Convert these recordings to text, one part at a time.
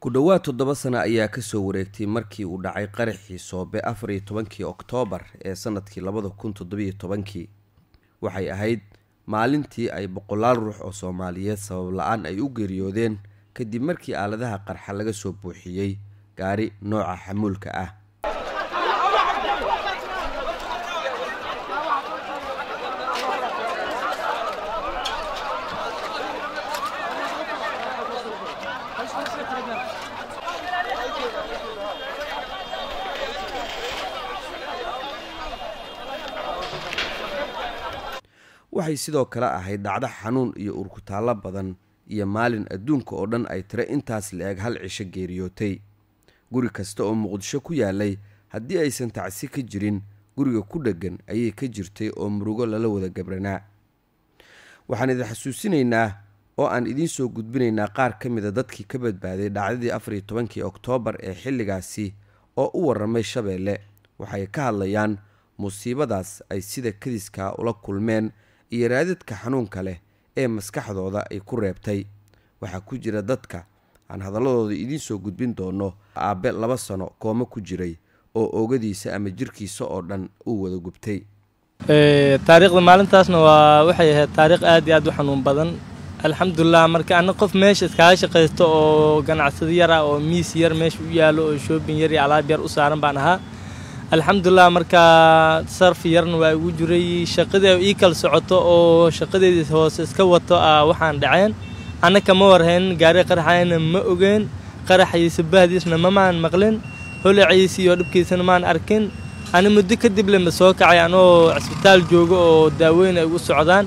ku dhowaad toddoba sano ayaa kasoo wareegtay markii uu dhacay qaraxii soobe afar iyo tobankii oktoobar ee sanadkii labada kun toddobiiyo tobankii waxay ahayd maalintii ay boqolaal ruux oo soomaaliyeed sabab la-aan ay u geeriyoodeen kadib markii aaladaha qarxa laga soo buuxiyey gaari nooca xamuulka ah waxay sidoo kale ahayd dhacdo xanuun iyo urkutaallo badan iyo maalin adduunka oo dhan ay tira intaas la-eg hal cisho geeriyootay guri kasta oo muqdisho ku yaalay haddii aysan tacsi ka jirin guriga ku dheggan ayay ka jirtay oo murugo lala wada gabranaa waxaan idin xasuusinaynaa oo aan idiin soo gudbinaynaa qaar ka mida dadkii ka badbaaday dhacdadii afar iyo tobankii oktoobar ee xilligaasi oo u warramay shabeelle waxay ka hadlayaan musiibadaas ay sida kadiskaa ula kulmeen iyo raadadka xanuunka leh ee maskaxdooda ay ku reebtay waxaa ku jira dadka aan hadalladooda idiin soo gudbin doonno aabbe laba sano koomo ku jiray oo oogadiisa ama jirkiisa oo dhan uu wada gubtay eh, taariikhda maalintaasna waa waxay ahayd taariikh aad iyo aad u xanuun badan alxamdulilah marka ana qof meesha iskaga shaqaysto oo ganacsado yar ah, oo miis yar meesha u yaalo oo shoobin yar iyo alaab yar u saaran baan ahaa alxamdulilah markaa sarf yarna waa igu jiray shaqadee ii kal socoto oo shaqadeedii hoose iska wato ah waxaan dhaceen anna kama warhayn gaari qaraxayna ma ogeen qaraxaysa bahdiisna mamaan maqlin holaciisa iyo dhibkiisana maan arkin ana muddo kadib le ma soo kacay anoo cisbitaal jooga oo daaweyna igu socdaan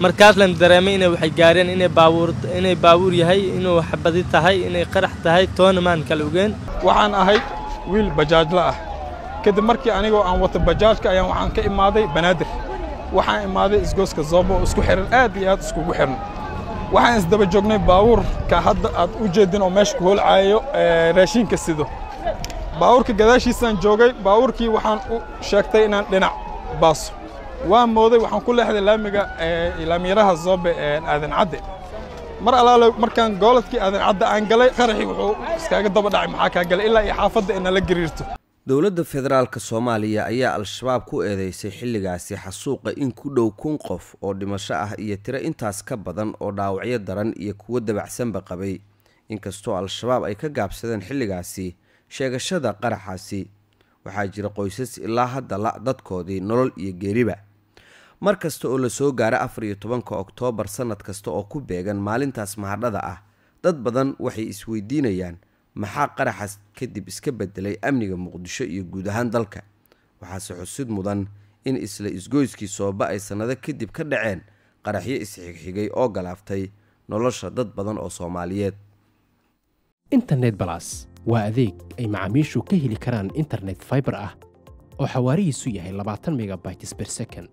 markaas lan dareemay inay waxay gaareen inay baabuur inay baabuur yahay inuu xabadi tahay inay qarax tahay toona maan ogeen waxaan ahayd wiil bajaajla ah kadib markii anigoo aan wato bajaajka ayaan waxaan ka imaaday banaadir waxaan imaaday isgooska zoobo oo isku xiran aad iyo aad iskugu xiran waxaan isdaba joognay baabuurka hadda aad u jeedin oo meesha ku holcaayo raashiinka sido baabuurka gadaashiisaan joogay baabuurkii waxaan u sheegtay inaan dhinac baaso waa mooday waxaan ku leexday laamiga laamiyaraha zoobe cadde mar alaale markaan gooladkii aadancadde aan galay qaraxii wuxuu iskaaga daba dhacay maxaa kaa galay ilaa iyo xaafadda inala gariirto dowladda federaalk soomaaliya ayaa al-shabaab ku eedeysay xilligaasi xasuuqa in ku dhow kun qof oo dhimasho ah iyo tiro intaas ka badan oo dhaawacyo daran iyo kuwo dabacsanba qabay inkastoo al-shabaab ay ka gaabsadeen xilligaasi sheegashada qaraxaasi waxaa jira qoysas ilaa hadda la dadkoodii nolol iyo geeriba mar kasta oo lasoo gaaro afar iyo tobanka oktoobar sannad kasta oo ku beegan maalintaas mahadhada ah dad badan waxay isweydiinayaan maxaa qaraxaas kadib iska bedelay amniga muqdisho iyo guud ahaan dalka waxaase xusid mudan in isla isgoyskii sooba ay sannado kadib ka dhaceen qaraxyo isxigxigay oo galaaftay nolosha dad badan oo soomaaliyeed internet balas waa adeeg ay macaamiishu ka heli karaan internet faibar ah oo xawaarihiisu yahay labaatan megabytes per second